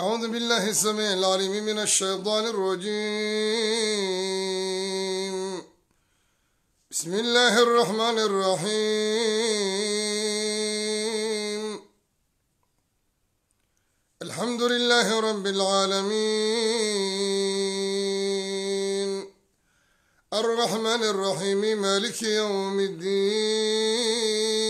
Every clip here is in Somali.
أعوذ بالله السميع العليم من الشيطان الرجيم بسم الله الرحمن الرحيم الحمد لله رب العالمين الرحمن الرحيم مالك يوم الدين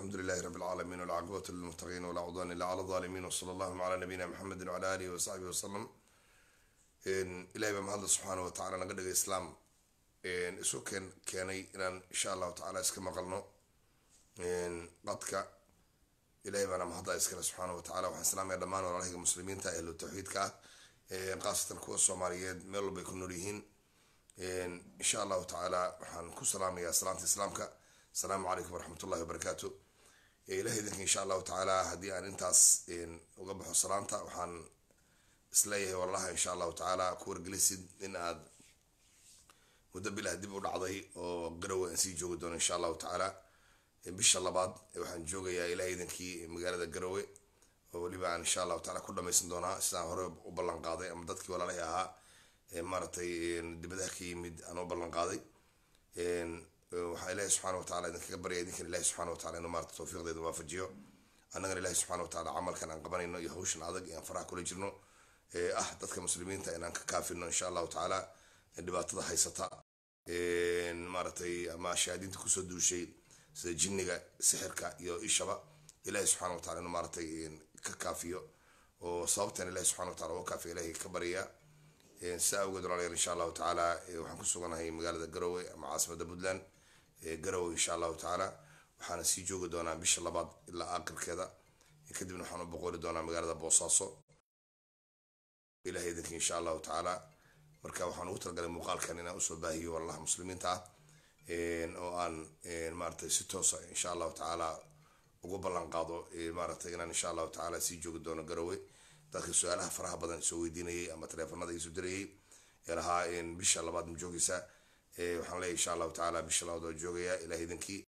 alxamdu lilahi rabi alcaalamiin walcaqibatu lilmuttaqiin walaa cudaan illa cala alaalimiin wasala allahuma calaa nabiyina maxamedin wacala alihi wasaxbihi wasalam ilahay baa mahadla subxaana watacala naga dhigay islaam isu keen keenay inaan insha allahu tacala iska maqalno qadka ilahay baana mahadla iskale subxaana watacala waxaan islaamaya dhammaan walaalahayga muslimiinta ahlu tawxiidka ah qaasatan kuwa soomaaliyeed meel walbay ku nool yihiin insha allahu tacaala waxaan ku salaamayaa salaanta islaamka asalaamu calaykum waraxmat ullahi wabarakaatu ilahay idinka insha allahu tacaala haddii aan intaas uga baxo salaanta waxaan isleeyahay walaalaha insha allahu tacaala ku wargelisid in aad muddo bilah dib u dhacday oo garowe aan sii joogi doono insha allahu tacaala bisha labaad waxaan joogayaa ilahay idinkii magaalada garowe oo weliba aan insha allahu taala ku dhamaysan doonaa sidaan hore u ballan qaaday ama dadkii walaalahay ahaa maaragtay dibadaha ka yimid aan u ballan qaaday waxaa ilaahi subxana watacala idinkaga baryaya idinkan ilahi subxana watala inu maarata tawfiiqdeeda waafajiyo annagana ilahi subxaana watacala camalkan aan qabanayno iyo hawshan adag iaan faraha kula jirno ee ah dadka muslimiinta inaan ka kaafino insha allahu tacaala dhibaatada haysata maaratay ama shaadiinta kusoo duushay sida jinniga sixirka iyo ishaba ilahi subxana watacala inuu maaratay ka kaafiyo oo sababtan ilahi subxana watacala uga kaafiyo ilahi ka baryaa saa awgeed walaalayaal insha allahu tacaala waxaan ku suganahay magaalada garowe ama caasimada puntland garow insha allahu tacaala waxaana sii joogi doonaa bisha labaad ilaa aakhirkeeda kadibna waxaan u boqori doonaa magaalada boosaaso ilaha idinkii insha allahu tacaala marka waxaan ugu talagalay muuqaalkan inaan usoo baahiyo walaalaha muslimiinta ah oo aan maaragtay si toosa ah, insha allahu tacaala ugu ballan qaado maaragtay inaan insha allahu tacaala sii joogi doono garowe dadka su-aalaha faraha badan isoo weydiinayay ama taleefanada isu dirayay ee lahaa bisha labaad ma joogaysaa Eh, waxaan leeyahy insha allahu tacaala bishalawdoo joogaya ilaah idinkii